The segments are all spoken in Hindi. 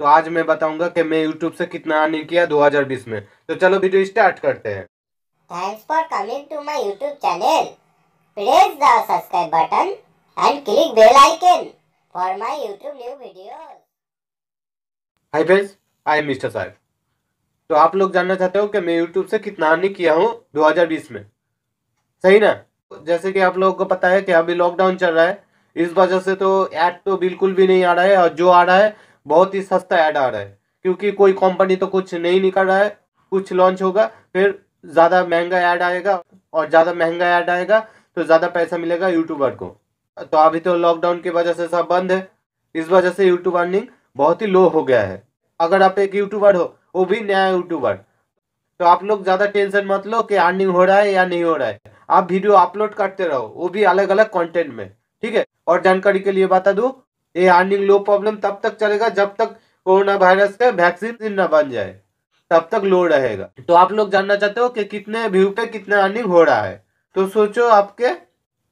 तो आज मैं बताऊंगा कि मैं YouTube से कितना अर्निंग किया 2020 में तो चलो वीडियो स्टार्ट करते हैं thanks for coming to my YouTube channel press the subscribe button and click bell icon for my YouTube new videos hi friends I am mister साहब तो आप लोग जानना चाहते हो कि मैं यूट्यूब से कितना अर्निंग किया हूँ 2020 में सही ना जैसे कि आप लोगों को पता है कि अभी लॉकडाउन चल रहा है इस वजह से तो ऐड तो बिल्कुल भी नहीं आ रहा है और जो आ रहा है बहुत ही सस्ता ऐड आ रहा है क्योंकि कोई कंपनी तो कुछ नहीं निकल रहा है कुछ लॉन्च होगा फिर ज़्यादा महंगा ऐड आएगा और ज़्यादा महंगा ऐड आएगा तो ज़्यादा पैसा मिलेगा यूट्यूबर को तो अभी तो लॉकडाउन की वजह से सब बंद है इस वजह से यूट्यूब अर्निंग बहुत ही लो हो गया है अगर आप एक यूट्यूबर हो वो भी नया यूट्यूबर तो आप लोग ज़्यादा टेंशन मत लो कि अर्निंग हो रहा है या नहीं हो रहा है आप वीडियो अपलोड करते रहो वो भी अलग अलग कंटेंट में ठीक है और जानकारी के लिए बता दूँ ये अर्निंग लो प्रॉब्लम तब तक चलेगा जब तक कोरोना वायरस का वैक्सीन न बन जाए तब तक लो रहेगा तो आप लोग जानना चाहते हो कि कितने व्यू पे कितना अर्निंग हो रहा है तो सोचो आपके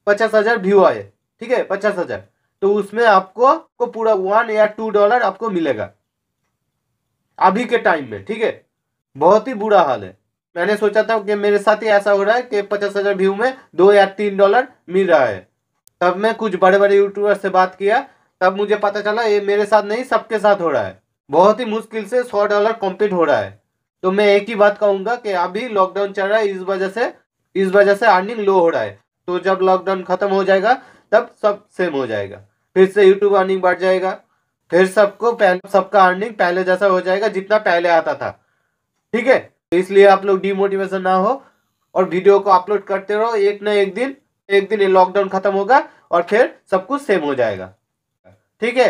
पचास हजार व्यू आए ठीक है पचास हजार तो उसमें आपको को पूरा वन या टू डॉलर आपको मिलेगा अभी के टाइम में ठीक है बहुत ही बुरा हाल है मैंने सोचा था कि मेरे साथ ही ऐसा हो रहा है कि पचास हजार व्यू में दो या तीन डॉलर मिल रहा है तब मैं कुछ बड़े बड़े यूट्यूबर से बात किया तब मुझे पता चला ये मेरे साथ नहीं सबके साथ हो रहा है बहुत ही मुश्किल से सौ डॉलर कॉम्पीट हो रहा है तो मैं एक ही बात कहूंगा कि अभी लॉकडाउन चल रहा है इस वजह से इस वजह से अर्निंग लो हो रहा है तो जब लॉकडाउन खत्म हो जाएगा तब सब सेम हो जाएगा फिर से यूट्यूब अर्निंग बढ़ जाएगा फिर सबको पहले सबका अर्निंग पहले जैसा हो जाएगा जितना पहले आता था ठीक है तो इसलिए आप लोग डिमोटिवेशन ना हो और वीडियो को अपलोड करते रहो एक ना एक दिन एक दिन ये लॉकडाउन खत्म होगा और फिर सब कुछ सेम हो जाएगा ठीक है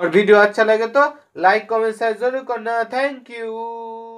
और वीडियो अच्छा लगे तो लाइक कमेंट शेयर जरूर करना थैंक यू